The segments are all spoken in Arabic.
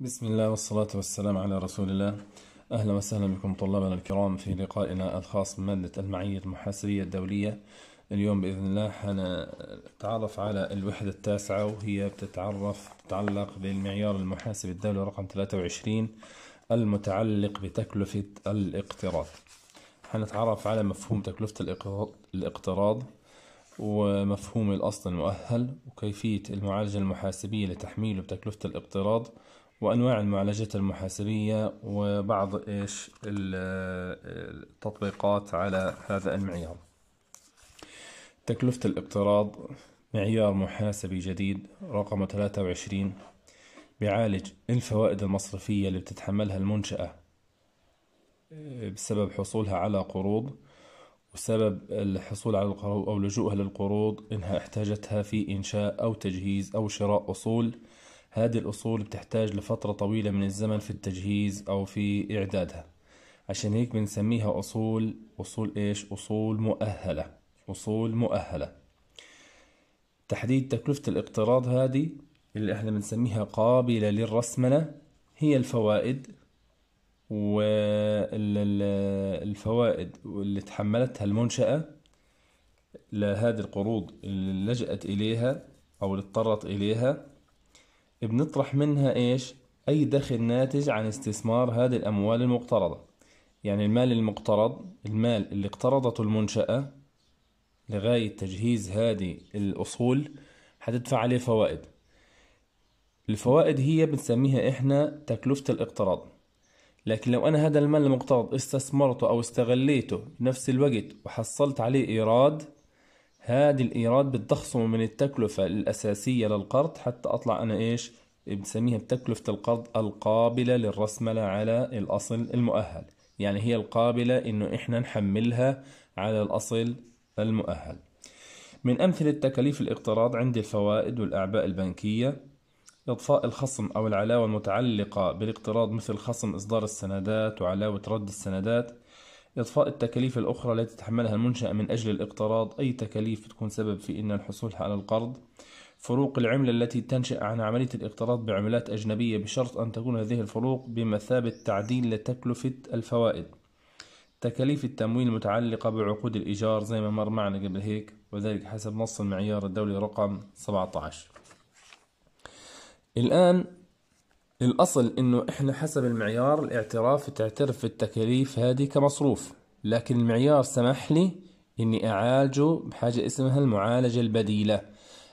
بسم الله والصلاة والسلام على رسول الله أهلا وسهلا بكم طلابنا الكرام في لقائنا الخاص بمادة المعية المحاسبية الدولية اليوم بإذن الله حنتعرف على الوحدة التاسعة وهي بتتعرف تتعلق بالمعيار المحاسب الدولي رقم 23 المتعلق بتكلفة الاقتراض حنتعرف على مفهوم تكلفة الاقتراض ومفهوم الأصل المؤهل وكيفية المعالجة المحاسبية لتحميله بتكلفة الاقتراض وأنواع المعالجات المحاسبية وبعض إيش التطبيقات على هذا المعيار تكلفة الاقتراض معيار محاسبي جديد رقم 23 بيعالج الفوائد المصرفية اللي بتتحملها المنشأة آه، بسبب حصولها على قروض وسبب الحصول على القروض أو لجوءها للقروض إنها احتاجتها في إنشاء أو تجهيز أو شراء أصول هذه الأصول بتحتاج لفترة طويلة من الزمن في التجهيز أو في إعدادها عشان هيك بنسميها أصول أصول إيش؟ أصول مؤهلة أصول مؤهلة تحديد تكلفة الاقتراض هذه اللي احنا بنسميها قابلة للرسمنة هي الفوائد والفوائد اللي تحملتها المنشأة لهذه القروض اللي لجأت إليها أو اللي اضطرت إليها بنطرح منها إيش أي دخل ناتج عن استثمار هذه الأموال المقترضة يعني المال المقترض المال اللي اقترضته المنشأة لغاية تجهيز هذه الأصول حتدفع عليه فوائد الفوائد هي بنسميها إحنا تكلفة الاقتراض لكن لو أنا هذا المال المقترض استثمرته أو استغليته بنفس الوقت وحصلت عليه إيراد هذه الإيراد بتخصمه من التكلفة الأساسية للقرض حتى أطلع أنا إيش بنسميها بتكلفة القرض القابلة للرسملة على الأصل المؤهل يعني هي القابلة إنه إحنا نحملها على الأصل المؤهل من أمثلة تكاليف الاقتراض عندي الفوائد والأعباء البنكية إضفاء الخصم أو العلاوة المتعلقة بالاقتراض مثل خصم إصدار السندات وعلاوة رد السندات إضفاء التكاليف الأخرى التي تتحملها المنشأة من أجل الاقتراض أي تكاليف تكون سبب في إن الحصول على القرض فروق العملة التي تنشأ عن عملية الاقتراض بعملات أجنبية بشرط أن تكون هذه الفروق بمثابة تعديل لتكلفة الفوائد تكاليف التمويل المتعلقة بعقود الإيجار زي ما مر معنا قبل هيك وذلك حسب نص المعيار الدولي رقم 17 الآن الأصل إنه إحنا حسب المعيار الاعتراف تعترف في التكاليف هذه كمصروف لكن المعيار سمح لي إني أعالجه بحاجة اسمها المعالجة البديلة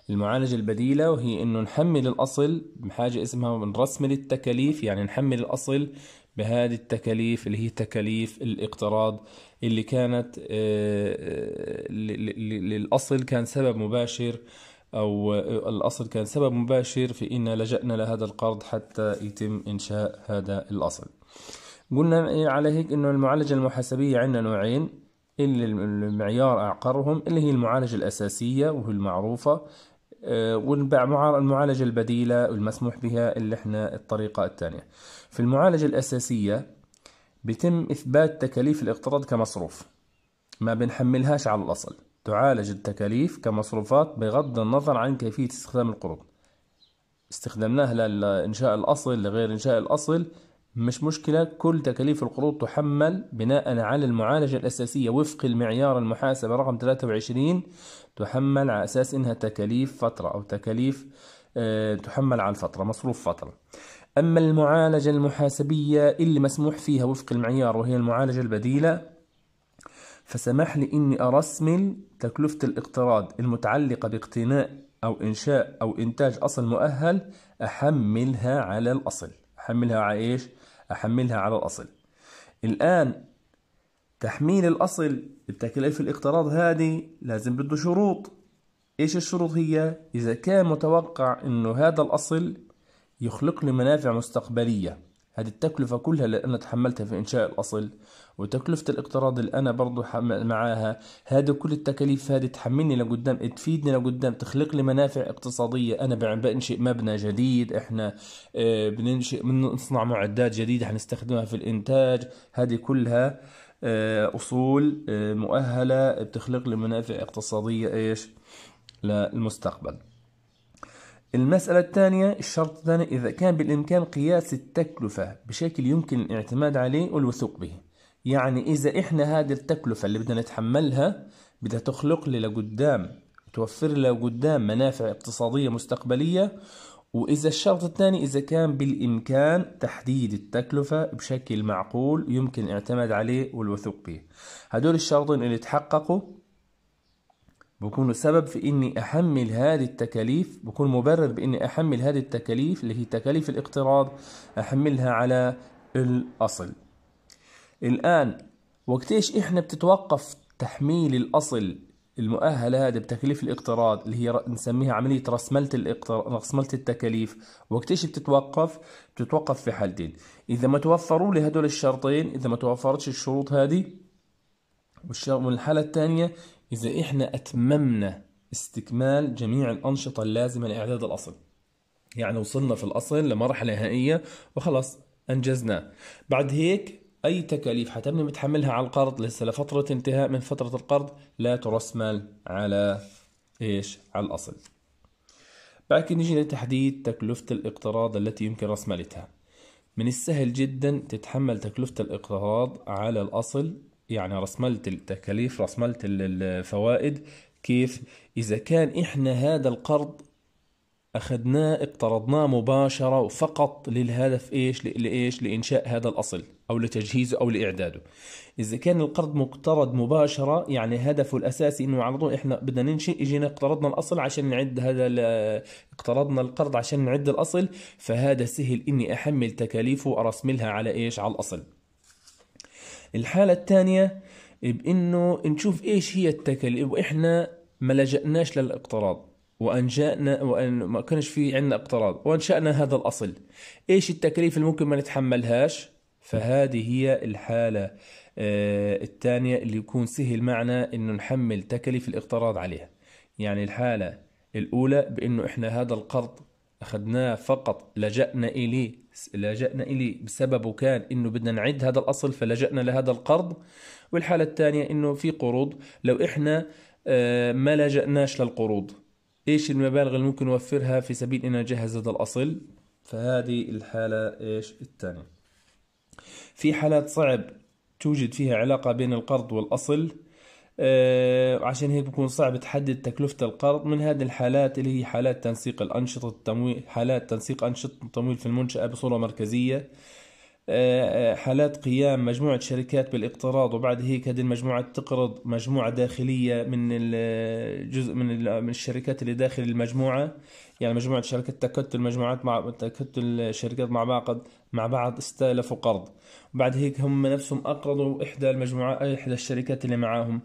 المعالجة البديلة وهي إنه نحمل الأصل بحاجة اسمها نرسمل التكاليف يعني نحمل الأصل بهذه التكاليف اللي هي تكاليف الاقتراض اللي كانت الأصل آه، آه، كان سبب مباشر أو الأصل كان سبب مباشر في إن لجأنا لهذا القرض حتى يتم إنشاء هذا الأصل قلنا على هيك إنه المعالجة المحاسبية عندنا نوعين اللي المعيار أعقرهم اللي هي المعالجة الأساسية وهي المعروفة آه، والمعالجة البديلة المسموح بها اللي احنا الطريقة الثانية في المعالجة الأساسية بتم إثبات تكاليف الاقتراض كمصروف ما بنحملهاش على الأصل تعالج التكاليف كمصروفات بغض النظر عن كيفية استخدام القروض استخدمناها لإنشاء الأصل لغير إنشاء الأصل مش مشكلة كل تكاليف القروض تحمل بناء على المعالجة الأساسية وفق المعيار المحاسبة رقم 23 تحمل على أساس إنها تكاليف فترة أو تكاليف آه، تحمل على الفترة مصروف فترة أما المعالجة المحاسبية اللي مسموح فيها وفق المعيار وهي المعالجة البديلة فسمح لي إني أرسمل تكلفة الاقتراض المتعلقة باقتناء أو إنشاء أو إنتاج أصل مؤهل أحملها على الأصل أحملها على إيش؟ أحملها على الأصل الآن تحميل الأصل بتكلفة الاقتراض هذه لازم بده شروط إيش الشروط هي؟ إذا كان متوقع إنه هذا الأصل يخلق لي منافع مستقبلية هذه التكلفة كلها اللي أنا تحملتها في إنشاء الأصل وتكلفة الاقتراض اللي أنا برضو معاها هذه كل التكاليف هذه تحملني لقدام تفيدني لقدام تخلق لي منافع اقتصادية أنا بنشئ مبنى جديد إحنا آه، بننشئ بنصنع معدات جديدة حنستخدمها في الإنتاج هذه كلها آه، أصول آه، مؤهلة بتخلق لي منافع اقتصادية إيش للمستقبل المسألة الثانية الشرط الثاني إذا كان بالإمكان قياس التكلفة بشكل يمكن الاعتماد عليه والوثوق به يعني إذا إحنا هذه التكلفة اللي بدنا نتحملها بدها تخلق لي لقدام توفر لي لقدام منافع اقتصادية مستقبلية وإذا الشرط الثاني إذا كان بالإمكان تحديد التكلفة بشكل معقول يمكن الاعتماد عليه والوثوق به هدول الشرطين اللي تحققوا بكون السبب في اني احمل هذه التكاليف بكون مبرر باني احمل هذه التكاليف اللي هي تكاليف الاقتراض احملها على الاصل الان وقتيش احنا بتتوقف تحميل الاصل المؤهله هذا بتكليف الاقتراض اللي هي نسميها عمليه رسمله الاقتراض رسمله التكاليف وقتيش بتتوقف بتتوقف في حالتين اذا ما توفروا لي هدول الشرطين اذا ما توفرتش الشروط هذه والحالة الثانية إذا إحنا أتممنا استكمال جميع الأنشطة اللازمة لإعداد الأصل يعني وصلنا في الأصل لمرحلة نهائية وخلاص أنجزناه بعد هيك أي تكاليف حتبني بتحملها على القرض لسه لفترة انتهاء من فترة القرض لا ترسمل على إيش على الأصل بعد نجي لتحديد تكلفة الاقتراض التي يمكن رسملتها من السهل جدا تتحمل تكلفة الاقتراض على الأصل يعني رسملت التكاليف رسملت الفوائد كيف إذا كان إحنا هذا القرض أخذناه اقترضناه مباشرة وفقط للهدف إيش لإيش لإنشاء هذا الأصل أو لتجهيزه أو لإعداده إذا كان القرض مقترض مباشرة يعني هدفه الأساسي إنه على طول إحنا بدنا ننشئ إجينا اقترضنا الأصل عشان نعد هذا اقترضنا القرض عشان نعد الأصل فهذا سهل إني أحمل تكاليفه وأرسملها على إيش على الأصل الحالة الثانية بانه نشوف ايش هي التكاليف واحنا ما لجأناش للاقتراض وانشانا وان ما كانش في عندنا اقتراض وانشانا هذا الاصل ايش التكاليف اللي ممكن ما نتحملهاش فهذه هي الحالة آه، الثانية اللي يكون سهل معنا انه نحمل تكاليف الاقتراض عليها يعني الحالة الاولى بانه احنا هذا القرض اخذناه فقط لجأنا اليه لجأنا إلي بسببه كان إنه بدنا نعد هذا الأصل فلجأنا لهذا القرض والحالة الثانية إنه في قروض لو إحنا آه، ما لجأناش للقروض إيش المبالغ اللي ممكن نوفرها في سبيل إننا نجهز هذا الأصل فهذه الحالة إيش الثانية في حالات صعب توجد فيها علاقة بين القرض والأصل وعشان آه، هيك بكون صعب تحدد تكلفة القرض من هذه الحالات اللي هي حالات تنسيق الأنشطة التمويل حالات تنسيق أنشطة التمويل في المنشأة بصورة مركزية آه، آه، حالات قيام مجموعة شركات بالاقتراض وبعد هيك هذه المجموعة تقرض مجموعة داخلية من الجزء من من الشركات اللي داخل المجموعة يعني مجموعة شركات تكتل مجموعات مع تكتل شركات مع بعض مع بعض استألفوا قرض وبعد هيك هم نفسهم أقرضوا إحدى المجموعات إحدى الشركات اللي معاهم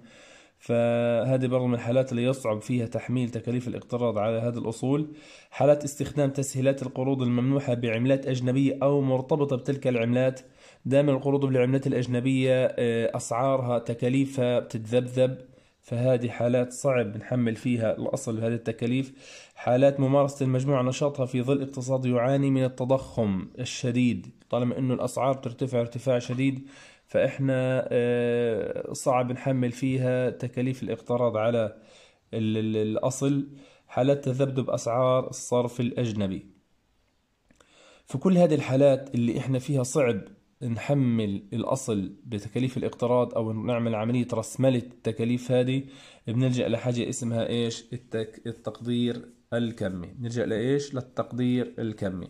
فهذه برضه من الحالات اللي يصعب فيها تحميل تكاليف الاقتراض على هذه الأصول حالات استخدام تسهيلات القروض الممنوحة بعملات أجنبية أو مرتبطة بتلك العملات دائما القروض بالعملات الأجنبية آه، أسعارها تكاليفها بتتذبذب فهذه حالات صعب نحمل فيها الأصل بهذه التكاليف حالات ممارسة المجموعة نشاطها في ظل اقتصاد يعاني من التضخم الشديد طالما أنه الأسعار ترتفع ارتفاع شديد فإحنا آه، صعب نحمل فيها تكاليف الاقتراض على الأصل حالات تذبذب أسعار الصرف الأجنبي في كل هذه الحالات اللي إحنا فيها صعب نحمل الأصل بتكاليف الاقتراض أو نعمل عملية رسملة التكاليف هذه بنلجأ لحاجة اسمها إيش التك... التقدير الكمي نرجع لإيش للتقدير الكمي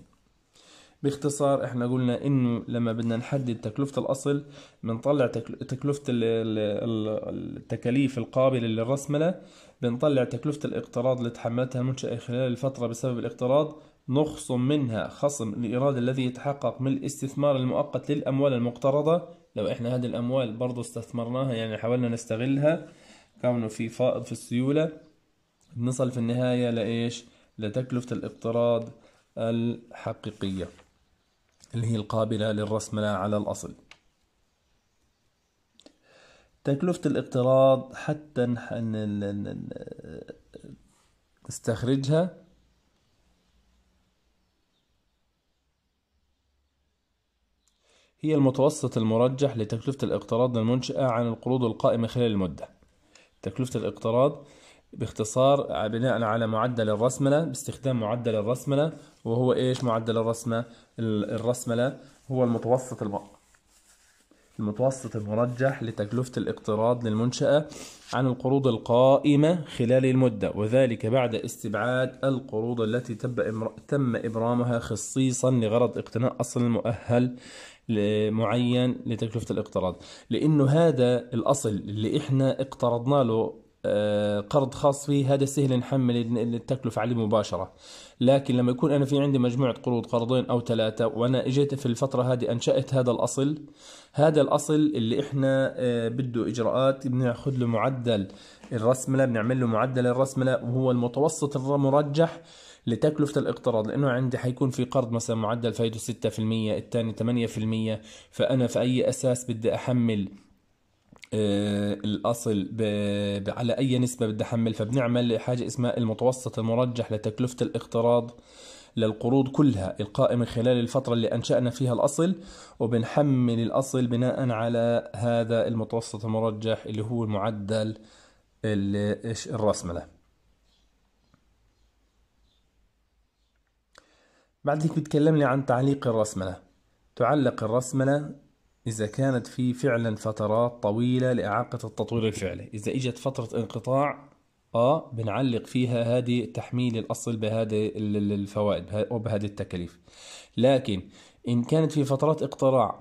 باختصار احنا قلنا انه لما بدنا نحدد تكلفة الاصل بنطلع تكلفة التكاليف القابلة للرسملة بنطلع تكلفة الاقتراض اللي تحملتها المنشأة خلال الفترة بسبب الاقتراض نخصم منها خصم الإيراد الذي يتحقق من الاستثمار المؤقت للأموال المقترضة لو إحنا هذه الأموال برضو استثمرناها يعني حاولنا نستغلها كونه في فائض في السيولة نصل في النهاية لإيش لتكلفة الاقتراض الحقيقية اللي هي القابلة للرسملة على الأصل تكلفة الاقتراض حتى نستخرجها هي المتوسط المرجح لتكلفة الاقتراض للمنشأة عن القروض القائمة خلال المدة تكلفة الاقتراض باختصار بناء على معدل الرسملة باستخدام معدل الرسملة وهو ايش معدل الرسمة الرسملة هو المتوسط الم... المتوسط المرجح لتكلفة الاقتراض للمنشأة عن القروض القائمة خلال المدة وذلك بعد استبعاد القروض التي تم إبرامها خصيصا لغرض اقتناء أصل المؤهل معين لتكلفة الاقتراض لأنه هذا الأصل اللي إحنا اقترضنا له آه، قرض خاص فيه هذا سهل نحمل التكلفة عليه مباشرة لكن لما يكون أنا في عندي مجموعة قروض قرضين أو ثلاثة وأنا إجيت في الفترة هذه أنشأت هذا الأصل هذا الأصل اللي إحنا آه، بده إجراءات بناخذ له معدل الرسملة بنعمل له معدل الرسملة وهو المتوسط المرجح لتكلفة الاقتراض لأنه عندي حيكون في قرض مثلا معدل فايده 6% الثاني 8% فأنا في أي أساس بدي أحمل آه، الاصل ب... على اي نسبه بدي احمل فبنعمل حاجه اسمها المتوسط المرجح لتكلفه الاقتراض للقروض كلها القائمة خلال الفترة اللي أنشأنا فيها الأصل وبنحمل الأصل بناء على هذا المتوسط المرجح اللي هو المعدل الرسملة بعد بعدك بتكلمني عن تعليق الرسملة تعلق الرسملة إذا كانت في فعلا فترات طويلة لإعاقة التطوير الفعلي إذا إجت فترة انقطاع آه بنعلق فيها هذه تحميل الأصل بهذه الفوائد وبهذه التكاليف لكن إن كانت في فترات اقتراع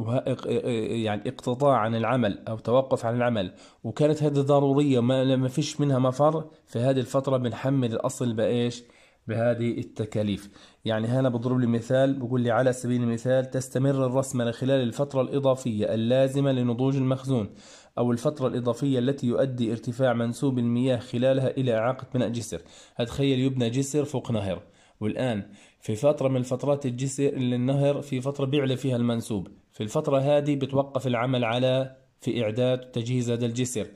يعني اقتطاع عن العمل أو توقف عن العمل وكانت هذه ضرورية ما فيش منها مفر في هذه الفترة بنحمل الأصل بإيش؟ بهذه التكاليف يعني هنا بضرب لي مثال بقول لي على سبيل المثال تستمر الرسمة خلال الفترة الإضافية اللازمة لنضوج المخزون أو الفترة الإضافية التي يؤدي ارتفاع منسوب المياه خلالها إلى إعاقة بناء جسر هتخيل يبنى جسر فوق نهر والآن في فترة من الفترات الجسر للنهر في فترة بيعلى فيها المنسوب في الفترة هذه بتوقف العمل على في إعداد وتجهيز هذا الجسر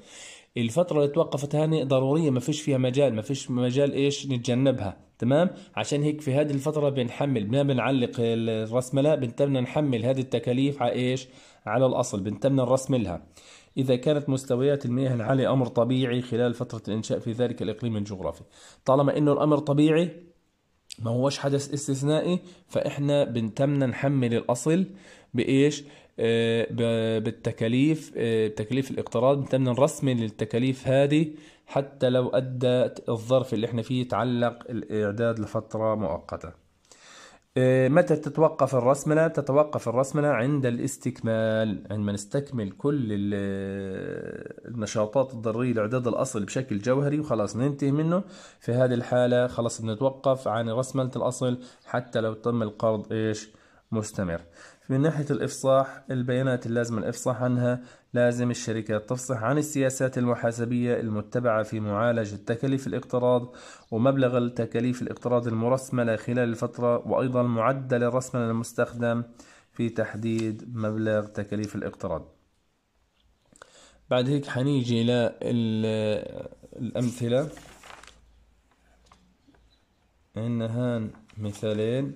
الفتره اللي توقفت هاني ضروريه ما فيش فيها مجال ما فيش مجال ايش نتجنبها تمام عشان هيك في هذه الفتره بنحمل بنعلق الرسمله بنتمنى نحمل هذه التكاليف على ايش على الاصل بنتمنى نرسملها لها إذا كانت مستويات المياه العالية أمر طبيعي خلال فترة الإنشاء في ذلك الإقليم الجغرافي طالما أنه الأمر طبيعي ما هوش حدث استثنائي فإحنا بنتمنى نحمل الأصل بإيش آه، بالتكاليف آه، تكاليف الاقتراض تم الرسم للتكاليف هذه حتى لو أدى الظرف اللي احنا فيه يتعلق الإعداد لفترة مؤقتة آه، متى تتوقف الرسمنة؟ تتوقف الرسمنة عند الاستكمال عندما نستكمل كل النشاطات الضرورية لإعداد الأصل بشكل جوهري وخلاص ننتهي منه في هذه الحالة خلاص بنتوقف عن رسمنة الأصل حتى لو تم القرض إيش مستمر من ناحية الإفصاح البيانات اللازم الإفصاح عنها لازم الشركات تفصح عن السياسات المحاسبية المتبعة في معالجة تكاليف الاقتراض ومبلغ التكاليف الاقتراض المرسملة خلال الفترة وأيضا معدل الرسمة المستخدم في تحديد مبلغ تكاليف الاقتراض بعد هيك حنيجي الأمثلة عندنا هان مثالين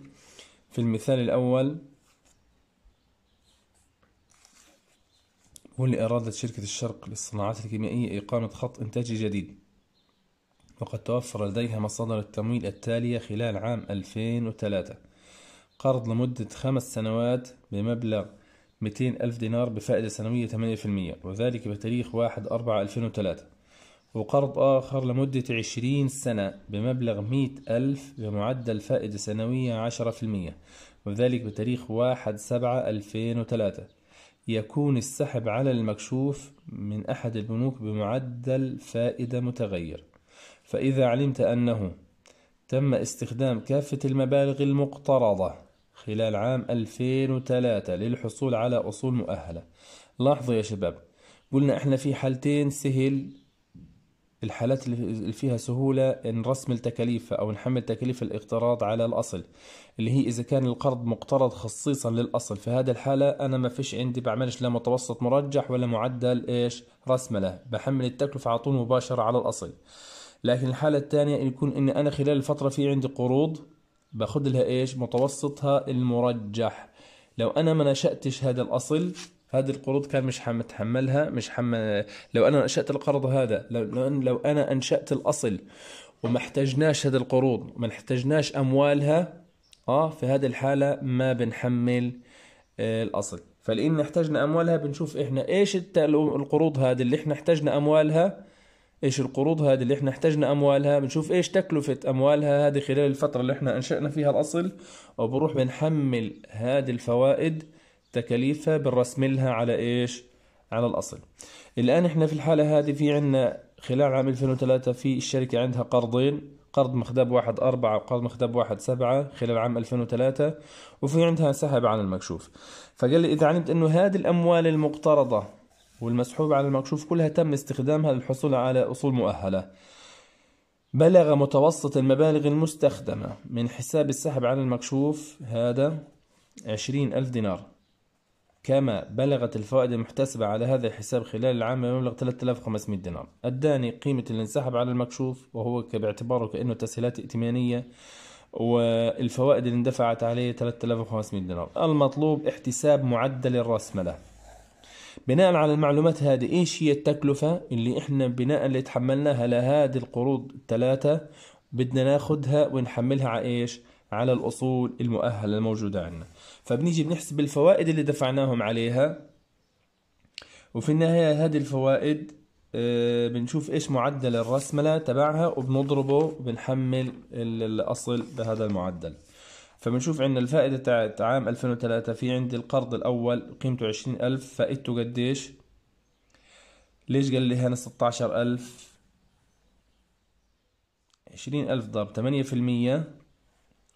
في المثال الأول هو لإرادة شركة الشرق للصناعات الكيميائية إقامة خط إنتاجي جديد وقد توفر لديها مصادر التمويل التالية خلال عام 2003 قرض لمدة خمس سنوات بمبلغ 200 ألف دينار بفائدة سنوية 8% وذلك بتاريخ 1/4/2003 وقرض آخر لمدة 20 سنة بمبلغ 100 ألف بمعدل فائدة سنوية 10% وذلك بتاريخ 1/7/2003 يكون السحب على المكشوف من أحد البنوك بمعدل فائدة متغير فإذا علمت أنه تم استخدام كافة المبالغ المقترضة خلال عام 2003 للحصول على أصول مؤهلة لاحظوا يا شباب قلنا احنا في حالتين سهل الحالات اللي فيها سهولة نرسم التكاليف أو نحمل تكاليف الاقتراض على الأصل اللي هي إذا كان القرض مقترض خصيصا للأصل في هذه الحالة أنا ما فيش عندي بعملش لا متوسط مرجح ولا معدل إيش رسملة له بحمل التكلفة على طول مباشرة على الأصل لكن الحالة الثانية يكون إن أنا خلال الفترة في عندي قروض باخد لها إيش متوسطها المرجح لو أنا ما نشأتش هذا الأصل هذه القروض كان مش حمتحملها مش حم لو انا انشات القرض هذا لو لو انا انشات الاصل وما احتجناش هذه القروض ما احتجناش اموالها اه في هذه الحاله ما بنحمل آه، الاصل فلان احتجنا اموالها بنشوف احنا ايش القروض هذه اللي احنا احتجنا اموالها ايش القروض هذه اللي احنا احتجنا اموالها بنشوف ايش تكلفة اموالها هذه خلال الفترة اللي احنا انشأنا فيها الاصل وبروح بنحمل هذه الفوائد تكاليفها بنرسم لها على ايش على الاصل الان احنا في الحاله هذه في عندنا خلال عام 2003 في الشركه عندها قرضين قرض مخدب واحد أربعة وقرض مخدب واحد سبعة خلال عام 2003 وفي عندها سحب على المكشوف فقال لي إذا علمت أنه هذه الأموال المقترضة والمسحوب على المكشوف كلها تم استخدامها للحصول على أصول مؤهلة بلغ متوسط المبالغ المستخدمة من حساب السحب على المكشوف هذا عشرين ألف دينار كما بلغت الفوائد المحتسبة على هذا الحساب خلال العام بمبلغ 3500 دينار الداني قيمة الانسحب على المكشوف وهو باعتباره كأنه تسهيلات ائتمانية والفوائد اللي اندفعت عليه 3500 دينار المطلوب احتساب معدل الرأسملة بناء على المعلومات هذه ايش هي التكلفة اللي احنا بناء اللي تحملناها لهذه القروض الثلاثة بدنا ناخدها ونحملها على ايش على الأصول المؤهلة الموجودة عندنا فبنيجي بنحسب الفوائد اللي دفعناهم عليها وفي النهاية هذه الفوائد آه، بنشوف ايش معدل الرسملة تبعها وبنضربه وبنحمل الأصل بهذا المعدل فبنشوف عندنا الفائدة تاعت عام 2003 في عندي القرض الأول قيمته 20000 فائدته قديش ليش قال لي هنا 16000 20000 ضرب 8%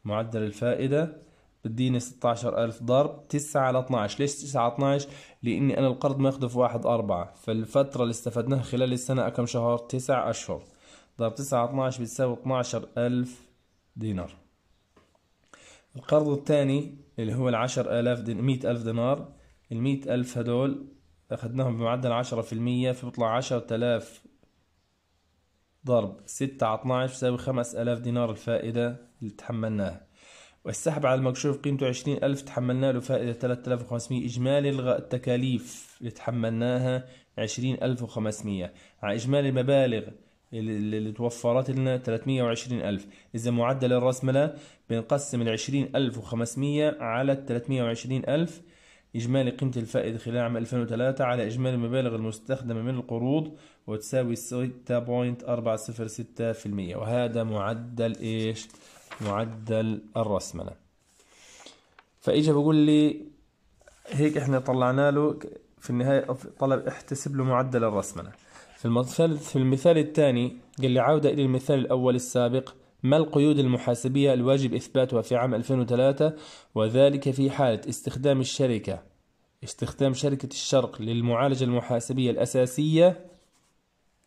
معدل الفائدة بديني 16000 ضرب 9 على 12 ليش 9 على 12 لاني انا القرض ماخده في 1 4 فالفترة اللي استفدناها خلال السنة كم شهر 9 اشهر ضرب 9 على 12 بتساوي 12000 دينار القرض الثاني اللي هو ال 10000 دينار 100000 دينار ال 100000 هدول اخذناهم بمعدل 10% فبيطلع 10000 ضرب 6 على 12 بتساوي 5000 دينار الفائدة اللي تحملناها والسحب على المكشوف قيمته عشرين ألف تحملنا له فائدة 3500 إجمالي التكاليف اللي تحملناها عشرين ألف وخمسمية على إجمالي المبالغ اللي توفرت لنا وعشرين ألف إذا معدل الرأسمالة بنقسم ال 20500 على ال وعشرين ألف إجمالي قيمة الفائدة خلال عام 2003 على إجمالي المبالغ المستخدمة من القروض وتساوي 6.406% وهذا معدل إيش؟ معدل الرسمنة فإجا بقول لي هيك إحنا طلعنا له في النهاية طلب احتسب له معدل الرسمنة في المثال في المثال الثاني قال لي عودة إلى المثال الأول السابق ما القيود المحاسبية الواجب إثباتها في عام 2003 وذلك في حالة استخدام الشركة استخدام شركة الشرق للمعالجة المحاسبية الأساسية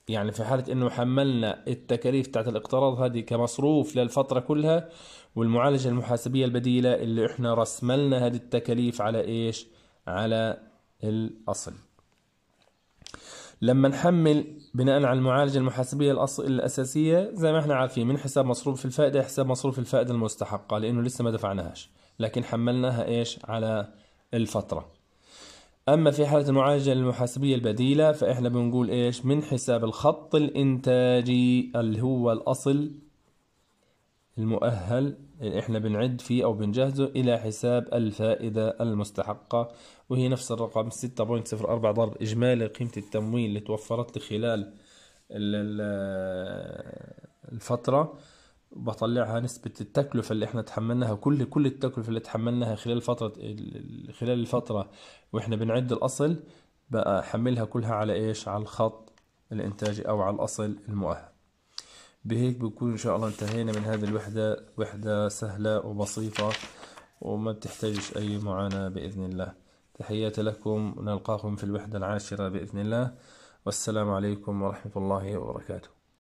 يعني في حالة انه حملنا التكاليف بتاعت الاقتراض هذه كمصروف للفترة كلها والمعالجة المحاسبية البديلة اللي احنا رسملنا هذه التكاليف على ايش على الاصل لما نحمل بناء على المعالجة المحاسبية الأساسية زي ما احنا عارفين من حساب مصروف في الفائدة حساب مصروف الفائدة المستحقة لأنه لسه ما دفعناهاش لكن حملناها ايش على الفترة اما في حاله المعالجه المحاسبيه البديله فاحنا بنقول ايش من حساب الخط الانتاجي اللي هو الاصل المؤهل اللي احنا بنعد فيه او بنجهزه الى حساب الفائده المستحقه وهي نفس الرقم 6.04 ضرب اجمالي قيمه التمويل اللي توفرت لي خلال الفتره بطلعها نسبة التكلفة اللي احنا تحملناها كل كل التكلفة اللي تحملناها خلال فترة خلال الفترة واحنا بنعد الأصل بقى حملها كلها على ايش على الخط الانتاجي او على الأصل المؤهل بهيك بكون ان شاء الله انتهينا من هذه الوحدة وحدة سهلة وبسيطة وما بتحتاجش اي معاناة بإذن الله تحياتي لكم نلقاكم في الوحدة العاشرة بإذن الله والسلام عليكم ورحمة الله وبركاته